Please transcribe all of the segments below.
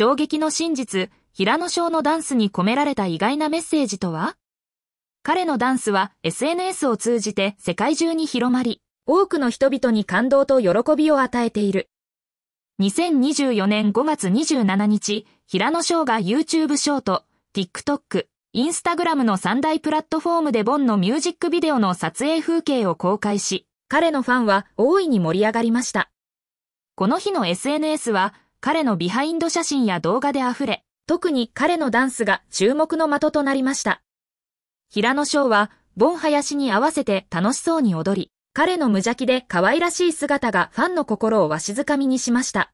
衝撃の真実、平野翔のダンスに込められた意外なメッセージとは彼のダンスは SNS を通じて世界中に広まり、多くの人々に感動と喜びを与えている。2024年5月27日、平野翔が YouTube ショート、TikTok、Instagram の3大プラットフォームでボンのミュージックビデオの撮影風景を公開し、彼のファンは大いに盛り上がりました。この日の SNS は、彼のビハインド写真や動画で溢れ、特に彼のダンスが注目の的となりました。平野翔は、ボン林に合わせて楽しそうに踊り、彼の無邪気で可愛らしい姿がファンの心をわしづかみにしました。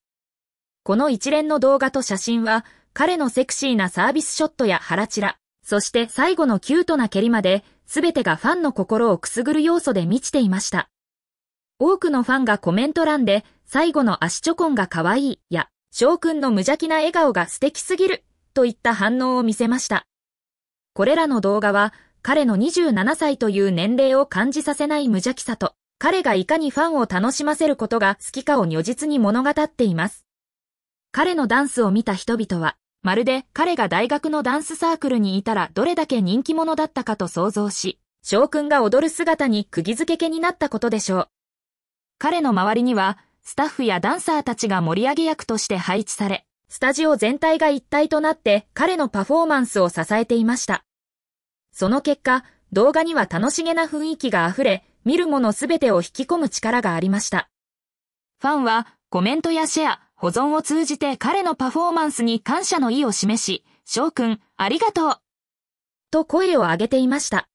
この一連の動画と写真は、彼のセクシーなサービスショットや腹チラ、そして最後のキュートな蹴りまで、すべてがファンの心をくすぐる要素で満ちていました。多くのファンがコメント欄で、最後の足チョコンが可愛い、や、翔くんの無邪気な笑顔が素敵すぎる、といった反応を見せました。これらの動画は、彼の27歳という年齢を感じさせない無邪気さと、彼がいかにファンを楽しませることが好きかを如実に物語っています。彼のダンスを見た人々は、まるで彼が大学のダンスサークルにいたらどれだけ人気者だったかと想像し、翔くんが踊る姿に釘付けけになったことでしょう。彼の周りには、スタッフやダンサーたちが盛り上げ役として配置され、スタジオ全体が一体となって彼のパフォーマンスを支えていました。その結果、動画には楽しげな雰囲気が溢れ、見るものすべてを引き込む力がありました。ファンはコメントやシェア、保存を通じて彼のパフォーマンスに感謝の意を示し、翔くん、ありがとうと声を上げていました。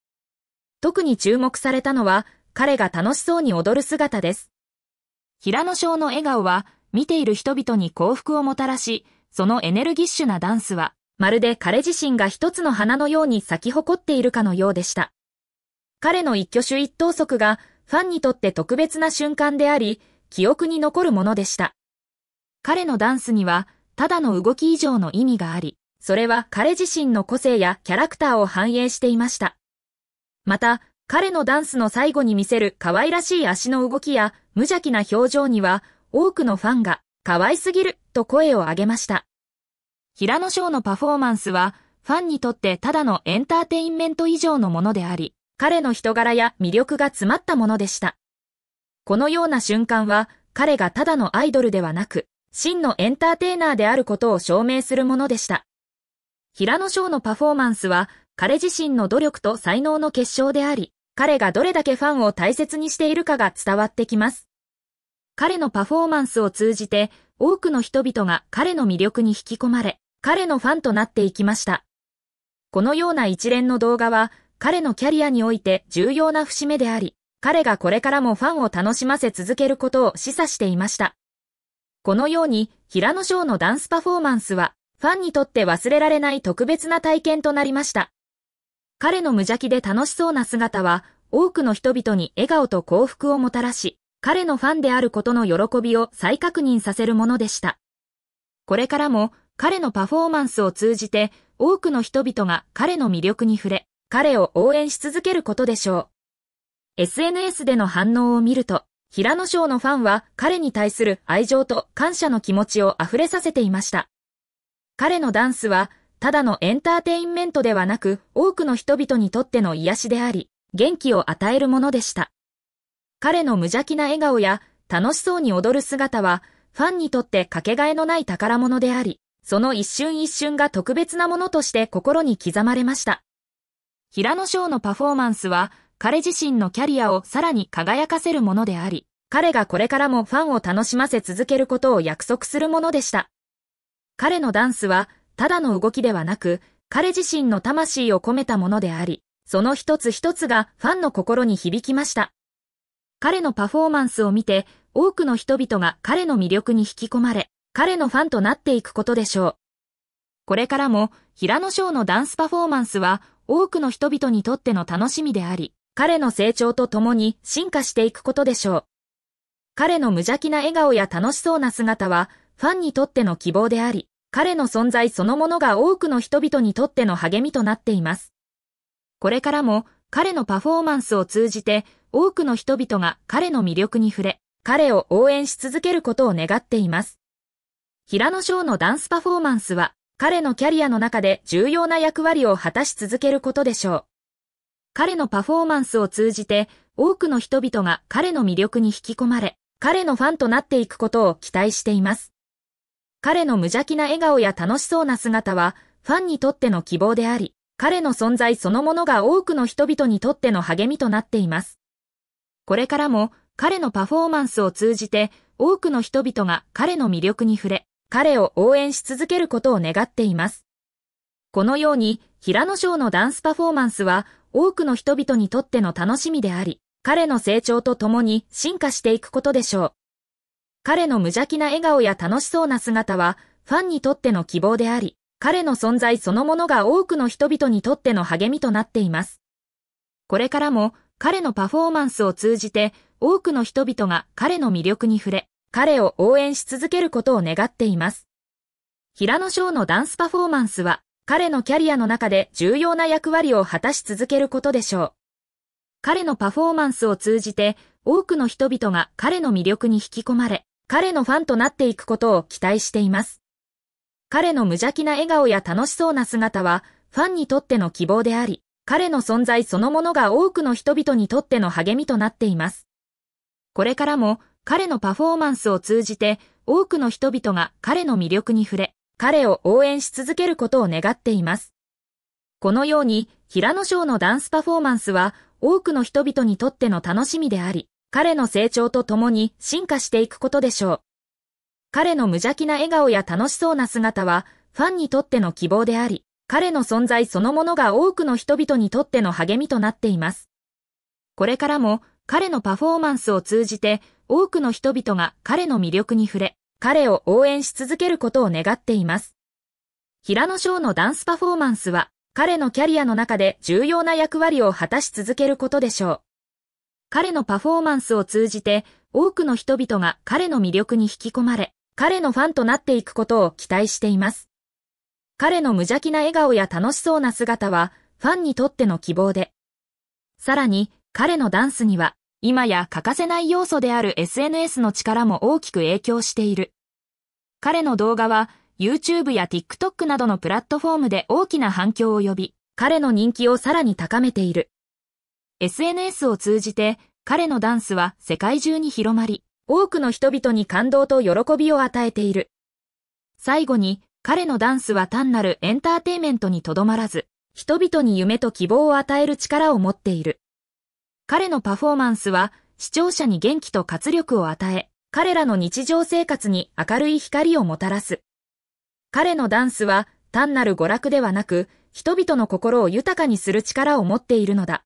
特に注目されたのは、彼が楽しそうに踊る姿です。平野翔の笑顔は、見ている人々に幸福をもたらし、そのエネルギッシュなダンスは、まるで彼自身が一つの花のように咲き誇っているかのようでした。彼の一挙手一投足がファンにとって特別な瞬間であり、記憶に残るものでした。彼のダンスには、ただの動き以上の意味があり、それは彼自身の個性やキャラクターを反映していました。また、彼のダンスの最後に見せる可愛らしい足の動きや無邪気な表情には多くのファンが可愛すぎると声を上げました。平野翔のパフォーマンスはファンにとってただのエンターテインメント以上のものであり、彼の人柄や魅力が詰まったものでした。このような瞬間は彼がただのアイドルではなく、真のエンターテイナーであることを証明するものでした。平野翔のパフォーマンスは彼自身の努力と才能の結晶であり、彼がどれだけファンを大切にしているかが伝わってきます。彼のパフォーマンスを通じて、多くの人々が彼の魅力に引き込まれ、彼のファンとなっていきました。このような一連の動画は、彼のキャリアにおいて重要な節目であり、彼がこれからもファンを楽しませ続けることを示唆していました。このように、平野翔のダンスパフォーマンスは、ファンにとって忘れられない特別な体験となりました。彼の無邪気で楽しそうな姿は、多くの人々に笑顔と幸福をもたらし、彼のファンであることの喜びを再確認させるものでした。これからも彼のパフォーマンスを通じて多くの人々が彼の魅力に触れ、彼を応援し続けることでしょう。SNS での反応を見ると、平野翔のファンは彼に対する愛情と感謝の気持ちを溢れさせていました。彼のダンスは、ただのエンターテインメントではなく、多くの人々にとっての癒しであり、元気を与えるものでした。彼の無邪気な笑顔や楽しそうに踊る姿は、ファンにとってかけがえのない宝物であり、その一瞬一瞬が特別なものとして心に刻まれました。平野翔のパフォーマンスは、彼自身のキャリアをさらに輝かせるものであり、彼がこれからもファンを楽しませ続けることを約束するものでした。彼のダンスは、ただの動きではなく、彼自身の魂を込めたものであり、その一つ一つがファンの心に響きました。彼のパフォーマンスを見て、多くの人々が彼の魅力に引き込まれ、彼のファンとなっていくことでしょう。これからも、平野翔のダンスパフォーマンスは、多くの人々にとっての楽しみであり、彼の成長とともに進化していくことでしょう。彼の無邪気な笑顔や楽しそうな姿は、ファンにとっての希望であり、彼の存在そのものが多くの人々にとっての励みとなっています。これからも、彼のパフォーマンスを通じて多くの人々が彼の魅力に触れ、彼を応援し続けることを願っています。平野翔のダンスパフォーマンスは彼のキャリアの中で重要な役割を果たし続けることでしょう。彼のパフォーマンスを通じて多くの人々が彼の魅力に引き込まれ、彼のファンとなっていくことを期待しています。彼の無邪気な笑顔や楽しそうな姿はファンにとっての希望であり、彼の存在そのものが多くの人々にとっての励みとなっています。これからも彼のパフォーマンスを通じて多くの人々が彼の魅力に触れ、彼を応援し続けることを願っています。このように平野翔のダンスパフォーマンスは多くの人々にとっての楽しみであり、彼の成長とともに進化していくことでしょう。彼の無邪気な笑顔や楽しそうな姿はファンにとっての希望であり、彼の存在そのものが多くの人々にとっての励みとなっています。これからも彼のパフォーマンスを通じて多くの人々が彼の魅力に触れ、彼を応援し続けることを願っています。平野翔のダンスパフォーマンスは彼のキャリアの中で重要な役割を果たし続けることでしょう。彼のパフォーマンスを通じて多くの人々が彼の魅力に引き込まれ、彼のファンとなっていくことを期待しています。彼の無邪気な笑顔や楽しそうな姿は、ファンにとっての希望であり、彼の存在そのものが多くの人々にとっての励みとなっています。これからも、彼のパフォーマンスを通じて、多くの人々が彼の魅力に触れ、彼を応援し続けることを願っています。このように、平野翔のダンスパフォーマンスは、多くの人々にとっての楽しみであり、彼の成長とともに進化していくことでしょう。彼の無邪気な笑顔や楽しそうな姿は、ファンにとっての希望であり、彼の存在そのものが多くの人々にとっての励みとなっています。これからも彼のパフォーマンスを通じて多くの人々が彼の魅力に触れ、彼を応援し続けることを願っています。平野翔のダンスパフォーマンスは彼のキャリアの中で重要な役割を果たし続けることでしょう。彼のパフォーマンスを通じて多くの人々が彼の魅力に引き込まれ、彼のファンとなっていくことを期待しています。彼の無邪気な笑顔や楽しそうな姿は、ファンにとっての希望で。さらに、彼のダンスには、今や欠かせない要素である SNS の力も大きく影響している。彼の動画は、YouTube や TikTok などのプラットフォームで大きな反響を呼び、彼の人気をさらに高めている。SNS を通じて、彼のダンスは世界中に広まり、多くの人々に感動と喜びを与えている。最後に、彼のダンスは単なるエンターテイメントにとどまらず、人々に夢と希望を与える力を持っている。彼のパフォーマンスは、視聴者に元気と活力を与え、彼らの日常生活に明るい光をもたらす。彼のダンスは、単なる娯楽ではなく、人々の心を豊かにする力を持っているのだ。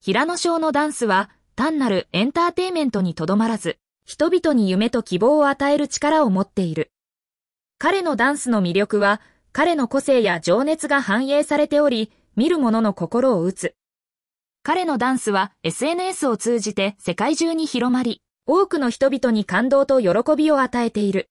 平野翔のダンスは、単なるエンターテイメントにとどまらず、人々に夢と希望を与える力を持っている。彼のダンスの魅力は、彼の個性や情熱が反映されており、見る者の心を打つ。彼のダンスは SNS を通じて世界中に広まり、多くの人々に感動と喜びを与えている。